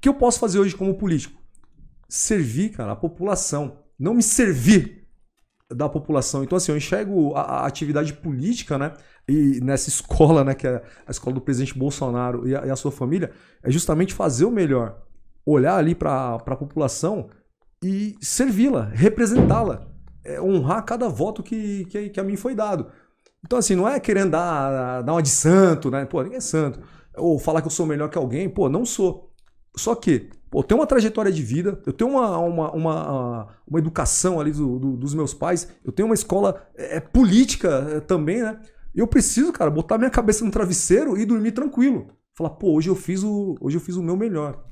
que eu posso fazer hoje como político? Servir, cara, a população. Não me servir da população. Então, assim, eu enxergo a, a atividade política, né? E nessa escola, né? Que é a escola do presidente Bolsonaro e a, e a sua família, é justamente fazer o melhor. Olhar ali para a população e servi-la, representá-la. É, honrar cada voto que, que, que a mim foi dado. Então, assim, não é querendo dar, dar uma de santo, né? Pô, ninguém é santo. Ou falar que eu sou melhor que alguém. Pô, não sou. Só que, pô, eu tenho uma trajetória de vida, eu tenho uma, uma, uma, uma educação ali do, do, dos meus pais, eu tenho uma escola é, é política é, também, né? Eu preciso, cara, botar minha cabeça no travesseiro e dormir tranquilo. Falar, pô, hoje eu fiz o, hoje eu fiz o meu melhor.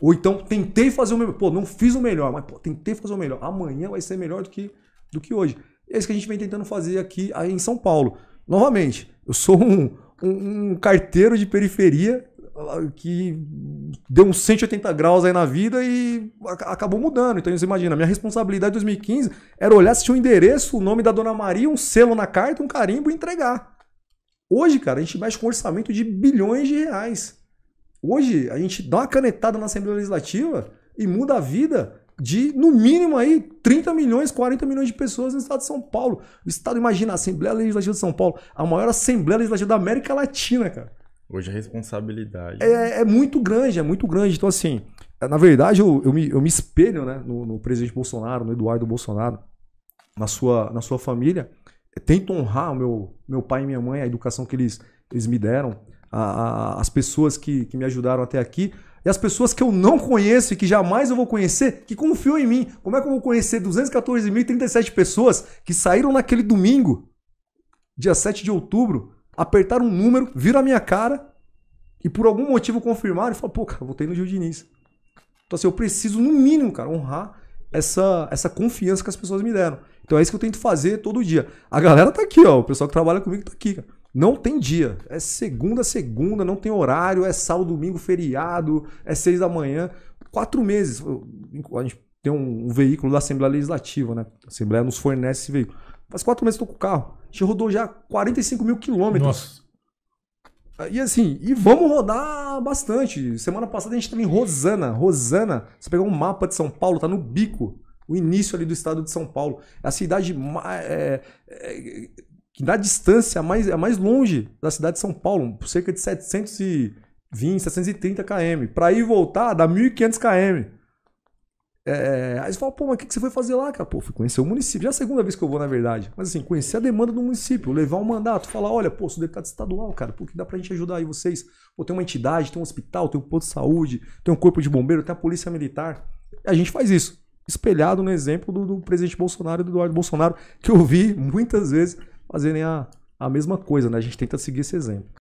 Ou então tentei fazer o melhor. Pô, não fiz o melhor, mas pô, tentei fazer o melhor. Amanhã vai ser melhor do que, do que hoje. É isso que a gente vem tentando fazer aqui em São Paulo. Novamente, eu sou um, um, um carteiro de periferia que deu uns 180 graus aí na vida e acabou mudando. Então você imagina, minha responsabilidade em 2015 era olhar se tinha o um endereço, o nome da Dona Maria, um selo na carta, um carimbo e entregar. Hoje, cara, a gente mexe com um orçamento de bilhões de reais. Hoje, a gente dá uma canetada na Assembleia Legislativa e muda a vida de, no mínimo, aí, 30 milhões, 40 milhões de pessoas no estado de São Paulo. O estado, imagina, a Assembleia Legislativa de São Paulo, a maior Assembleia Legislativa da América Latina, cara. Hoje a responsabilidade. É, é muito grande, é muito grande. Então, assim, é, na verdade, eu, eu, me, eu me espelho né, no, no presidente Bolsonaro, no Eduardo Bolsonaro, na sua, na sua família. Eu tento honrar o meu, meu pai e minha mãe, a educação que eles, eles me deram, a, a, as pessoas que, que me ajudaram até aqui e as pessoas que eu não conheço e que jamais eu vou conhecer, que confiam em mim. Como é que eu vou conhecer 214.037 pessoas que saíram naquele domingo, dia 7 de outubro, apertaram um número, viram a minha cara e por algum motivo confirmaram e falaram, pô, cara, voltei no Gil Diniz. Então, assim, eu preciso, no mínimo, cara, honrar essa, essa confiança que as pessoas me deram. Então é isso que eu tento fazer todo dia. A galera tá aqui, ó. O pessoal que trabalha comigo tá aqui, cara. Não tem dia. É segunda, segunda, não tem horário, é sábado, domingo, feriado, é seis da manhã. Quatro meses. A gente tem um, um veículo da Assembleia Legislativa, né? A Assembleia nos fornece esse veículo. Faz quatro meses que estou com o carro. A gente rodou já 45 mil quilômetros. Nossa. E assim, e vamos rodar bastante. Semana passada a gente estava em Rosana. Rosana, você pegar um mapa de São Paulo, tá no bico. O início ali do estado de São Paulo. É a cidade é, é, que é, dá distância é mais, é mais longe da cidade de São Paulo, por cerca de 720, 730 km. Para ir e voltar, dá 1.500 km. É, é, aí você fala, pô, mas o que, que você foi fazer lá, cara? Pô, fui conhecer o município. Já é a segunda vez que eu vou, na verdade. Mas assim, conhecer a demanda do município, levar um mandato, falar, olha, pô, sou deputado estadual, cara, pô, que dá pra gente ajudar aí vocês? Pô, tem uma entidade, tem um hospital, tem um posto de saúde, tem um corpo de bombeiro, tem a polícia militar. E a gente faz isso. Espelhado no exemplo do, do presidente Bolsonaro e do Eduardo Bolsonaro, que eu vi muitas vezes fazerem a, a mesma coisa, né? A gente tenta seguir esse exemplo.